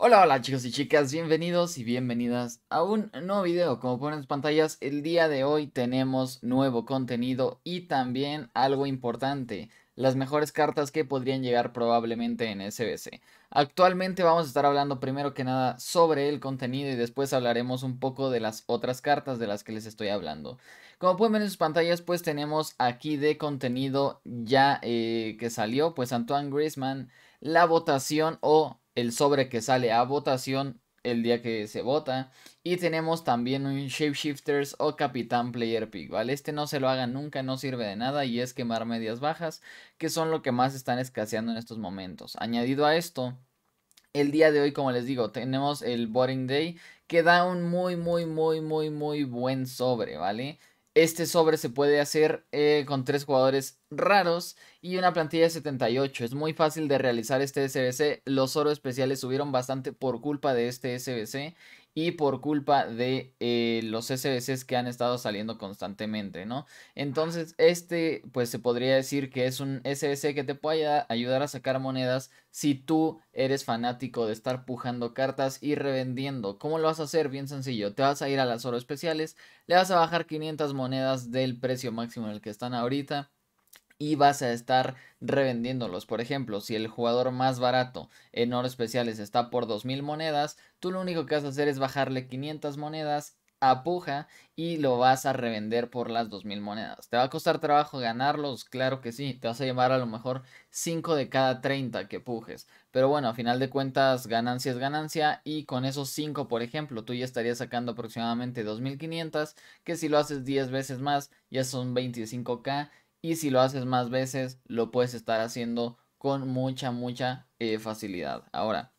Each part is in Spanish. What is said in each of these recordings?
Hola, hola chicos y chicas, bienvenidos y bienvenidas a un nuevo video. Como ver en sus pantallas, el día de hoy tenemos nuevo contenido y también algo importante, las mejores cartas que podrían llegar probablemente en SBC. Actualmente vamos a estar hablando primero que nada sobre el contenido y después hablaremos un poco de las otras cartas de las que les estoy hablando. Como pueden ver en sus pantallas, pues tenemos aquí de contenido ya eh, que salió, pues Antoine Griezmann, la votación o el sobre que sale a votación el día que se vota. Y tenemos también un Shapeshifters o Capitán Player Pick, ¿vale? Este no se lo haga nunca, no sirve de nada y es quemar medias bajas, que son lo que más están escaseando en estos momentos. Añadido a esto, el día de hoy, como les digo, tenemos el Boring Day, que da un muy, muy, muy, muy, muy buen sobre, ¿vale? Este sobre se puede hacer eh, con tres jugadores raros y una plantilla de 78. Es muy fácil de realizar este SBC. Los oros especiales subieron bastante por culpa de este SBC y por culpa de eh, los SBCs que han estado saliendo constantemente, ¿no? Entonces, este, pues se podría decir que es un SBC que te puede ayudar a sacar monedas si tú eres fanático de estar pujando cartas y revendiendo. ¿Cómo lo vas a hacer? Bien sencillo, te vas a ir a las oro especiales, le vas a bajar 500 monedas del precio máximo en el que están ahorita y vas a estar revendiéndolos. Por ejemplo, si el jugador más barato en oro especiales está por 2000 monedas, tú lo único que vas a hacer es bajarle 500 monedas a puja y lo vas a revender por las 2000 monedas. ¿Te va a costar trabajo ganarlos? Claro que sí, te vas a llevar a lo mejor 5 de cada 30 que pujes. Pero bueno, a final de cuentas, ganancia es ganancia y con esos 5, por ejemplo, tú ya estarías sacando aproximadamente 2500, que si lo haces 10 veces más, ya son 25k y si lo haces más veces lo puedes estar haciendo con mucha, mucha eh, facilidad. Ahora,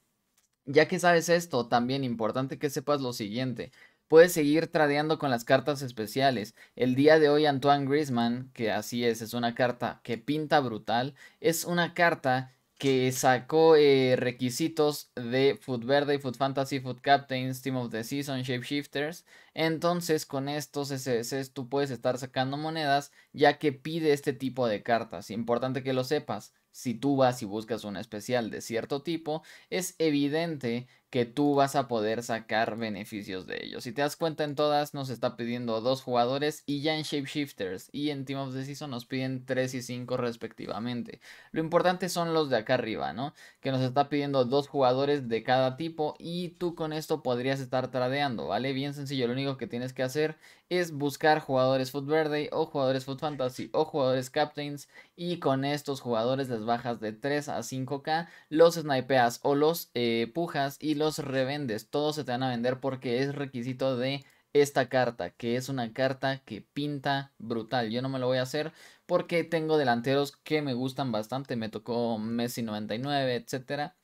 ya que sabes esto, también importante que sepas lo siguiente. Puedes seguir tradeando con las cartas especiales. El día de hoy Antoine Griezmann, que así es, es una carta que pinta brutal, es una carta que sacó eh, requisitos de Food Verde, Food Fantasy, Food Captains, Team of the Season, Shapeshifters. Entonces con estos SSS tú puedes estar sacando monedas ya que pide este tipo de cartas. Importante que lo sepas, si tú vas y buscas un especial de cierto tipo, es evidente que tú vas a poder sacar beneficios de ellos. Si te das cuenta en todas nos está pidiendo dos jugadores y ya en Shapeshifters y en Team of the Season nos piden tres y 5 respectivamente. Lo importante son los de acá arriba, ¿no? Que nos está pidiendo dos jugadores de cada tipo y tú con esto podrías estar tradeando, ¿vale? Bien sencillo, lo único que tienes que hacer es buscar jugadores Foot Verde o jugadores Foot Fantasy o jugadores Captains y con estos jugadores les bajas de 3 a 5k, los snipeas o los eh, pujas y los revendes. Todos se te van a vender porque es requisito de esta carta, que es una carta que pinta brutal. Yo no me lo voy a hacer porque tengo delanteros que me gustan bastante. Me tocó Messi 99, etcétera.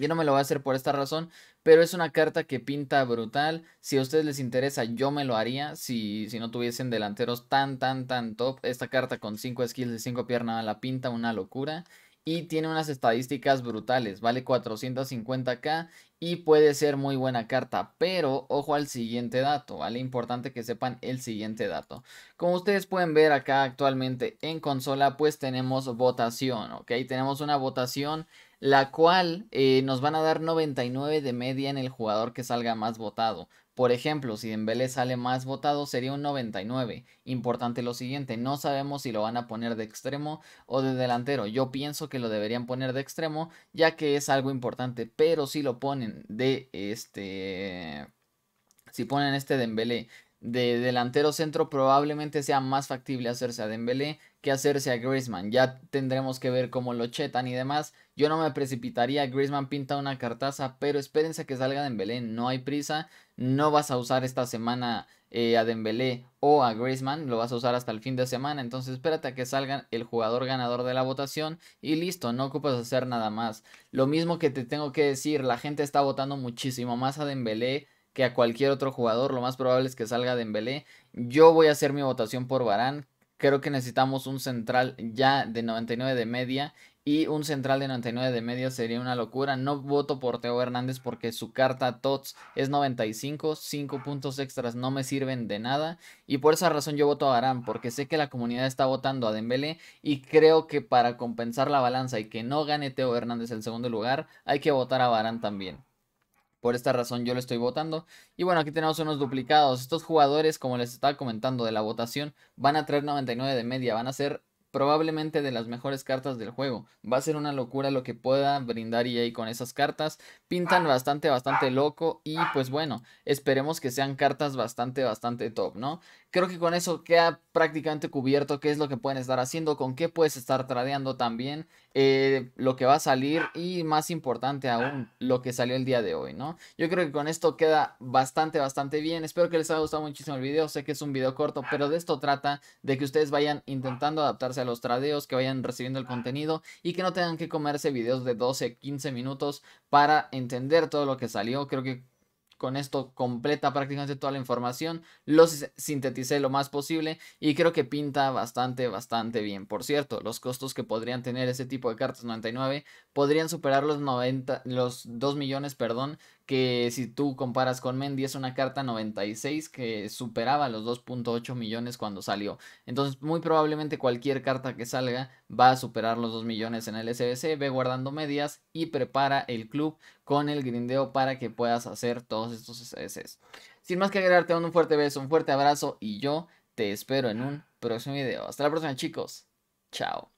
Yo no me lo voy a hacer por esta razón, pero es una carta que pinta brutal. Si a ustedes les interesa, yo me lo haría. Si, si no tuviesen delanteros tan, tan, tan top, esta carta con 5 skills y 5 piernas la pinta una locura y tiene unas estadísticas brutales, vale 450k y puede ser muy buena carta, pero ojo al siguiente dato, ¿vale? Importante que sepan el siguiente dato. Como ustedes pueden ver acá actualmente en consola, pues tenemos votación, ¿ok? Tenemos una votación la cual eh, nos van a dar 99 de media en el jugador que salga más votado. Por ejemplo, si Dembélé sale más votado sería un 99. Importante lo siguiente, no sabemos si lo van a poner de extremo o de delantero. Yo pienso que lo deberían poner de extremo ya que es algo importante, pero si lo ponen de este si ponen este Dembélé de delantero centro probablemente sea más factible hacerse a Dembélé que hacerse a Griezmann. Ya tendremos que ver cómo lo chetan y demás. Yo no me precipitaría, Griezmann pinta una cartaza, pero espérense a que salga Dembélé, no hay prisa. No vas a usar esta semana eh, a Dembélé o a Griezmann, lo vas a usar hasta el fin de semana, entonces espérate a que salga el jugador ganador de la votación y listo, no ocupas hacer nada más. Lo mismo que te tengo que decir, la gente está votando muchísimo más a Dembélé que a cualquier otro jugador. Lo más probable es que salga Dembélé. Yo voy a hacer mi votación por Barán. Creo que necesitamos un central ya de 99 de media y un central de 99 de media sería una locura. No voto por Teo Hernández porque su carta TOTS es 95, 5 puntos extras no me sirven de nada. Y por esa razón yo voto a Barán porque sé que la comunidad está votando a Dembélé y creo que para compensar la balanza y que no gane Teo Hernández el segundo lugar, hay que votar a Barán también. Por esta razón yo lo estoy votando. Y bueno, aquí tenemos unos duplicados. Estos jugadores, como les estaba comentando de la votación, van a traer 99 de media. Van a ser probablemente de las mejores cartas del juego. Va a ser una locura lo que pueda brindar EA con esas cartas. Pintan bastante, bastante loco y pues bueno, esperemos que sean cartas bastante, bastante top, ¿no? Creo que con eso queda prácticamente cubierto qué es lo que pueden estar haciendo, con qué puedes estar tradeando también, eh, lo que va a salir y más importante aún, lo que salió el día de hoy, ¿no? Yo creo que con esto queda bastante, bastante bien. Espero que les haya gustado muchísimo el video. Sé que es un video corto, pero de esto trata de que ustedes vayan intentando adaptarse a los tradeos, que vayan recibiendo el contenido y que no tengan que comerse videos de 12, 15 minutos para entender todo lo que salió. Creo que con esto completa prácticamente toda la información, los sinteticé lo más posible y creo que pinta bastante, bastante bien. Por cierto, los costos que podrían tener ese tipo de cartas 99 podrían superar los, 90, los 2 millones, perdón, que si tú comparas con Mendy es una carta 96 que superaba los 2.8 millones cuando salió. Entonces muy probablemente cualquier carta que salga va a superar los 2 millones en el SBC, ve guardando medias y prepara el club con el grindeo para que puedas hacer todos estos SBCs. Sin más que agregarte, un fuerte beso, un fuerte abrazo y yo te espero en un ah. próximo video. Hasta la próxima chicos. Chao.